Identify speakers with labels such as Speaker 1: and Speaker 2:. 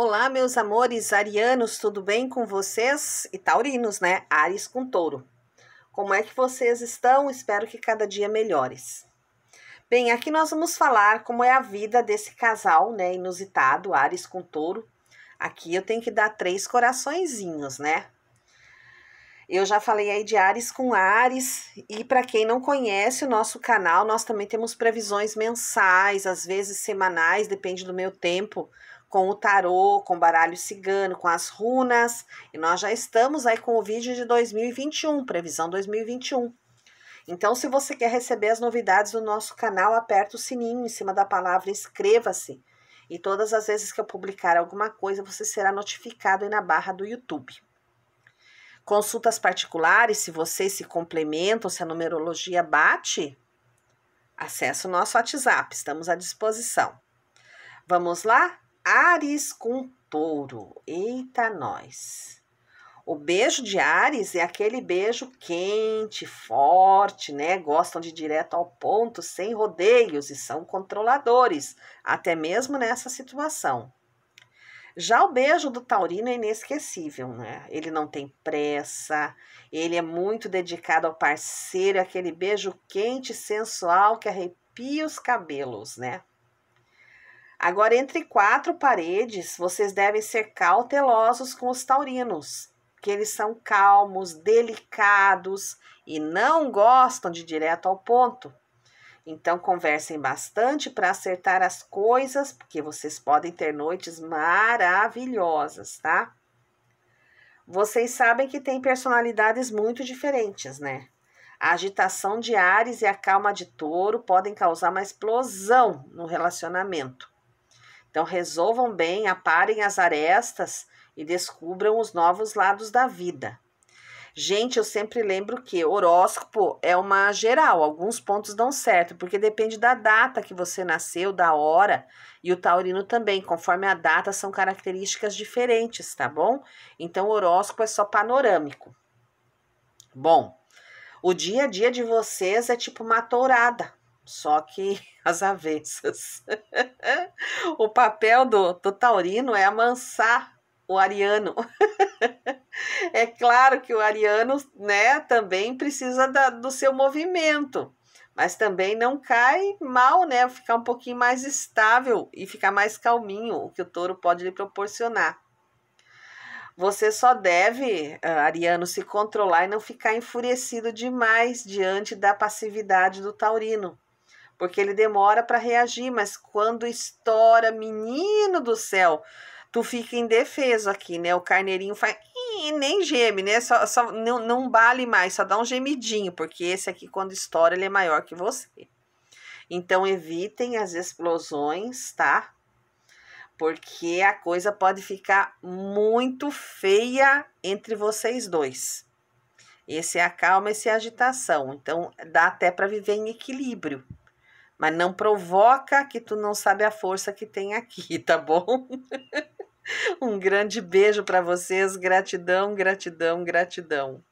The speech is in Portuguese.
Speaker 1: Olá, meus amores arianos, tudo bem com vocês? E taurinos, né? Ares com touro. Como é que vocês estão? Espero que cada dia melhores. Bem, aqui nós vamos falar como é a vida desse casal, né? Inusitado, Ares com touro. Aqui eu tenho que dar três coraçõezinhos, né? Eu já falei aí de Ares com Ares, e para quem não conhece o nosso canal, nós também temos previsões mensais, às vezes semanais, depende do meu tempo com o tarô, com o baralho cigano, com as runas. E nós já estamos aí com o vídeo de 2021, previsão 2021. Então, se você quer receber as novidades do nosso canal, aperta o sininho em cima da palavra inscreva-se. E todas as vezes que eu publicar alguma coisa, você será notificado aí na barra do YouTube. Consultas particulares, se vocês se complementam, se a numerologia bate, acesse o nosso WhatsApp, estamos à disposição. Vamos lá? Ares com touro. Eita, nós. O beijo de Ares é aquele beijo quente, forte, né? Gostam de direto ao ponto, sem rodeios e são controladores, até mesmo nessa situação. Já o beijo do Taurino é inesquecível, né? Ele não tem pressa, ele é muito dedicado ao parceiro, é aquele beijo quente, sensual que arrepia os cabelos, né? Agora, entre quatro paredes, vocês devem ser cautelosos com os taurinos, que eles são calmos, delicados e não gostam de direto ao ponto. Então, conversem bastante para acertar as coisas, porque vocês podem ter noites maravilhosas, tá? Vocês sabem que tem personalidades muito diferentes, né? A agitação de Ares e a calma de Touro podem causar uma explosão no relacionamento. Então, resolvam bem, aparem as arestas e descubram os novos lados da vida. Gente, eu sempre lembro que horóscopo é uma geral, alguns pontos dão certo, porque depende da data que você nasceu, da hora, e o taurino também, conforme a data, são características diferentes, tá bom? Então, horóscopo é só panorâmico. Bom, o dia a dia de vocês é tipo uma tourada. Só que as avenças. o papel do, do Taurino é amansar o ariano. é claro que o ariano né, também precisa da, do seu movimento, mas também não cai mal, né? Ficar um pouquinho mais estável e ficar mais calminho, o que o touro pode lhe proporcionar. Você só deve, uh, Ariano, se controlar e não ficar enfurecido demais diante da passividade do taurino porque ele demora para reagir, mas quando estoura, menino do céu, tu fica indefeso aqui, né? O carneirinho faz nem geme, né? Só, só não, não bale mais, só dá um gemidinho, porque esse aqui quando estoura ele é maior que você. Então evitem as explosões, tá? Porque a coisa pode ficar muito feia entre vocês dois. Esse é a calma, esse é a agitação. Então dá até para viver em equilíbrio mas não provoca que tu não sabe a força que tem aqui, tá bom? um grande beijo para vocês, gratidão, gratidão, gratidão.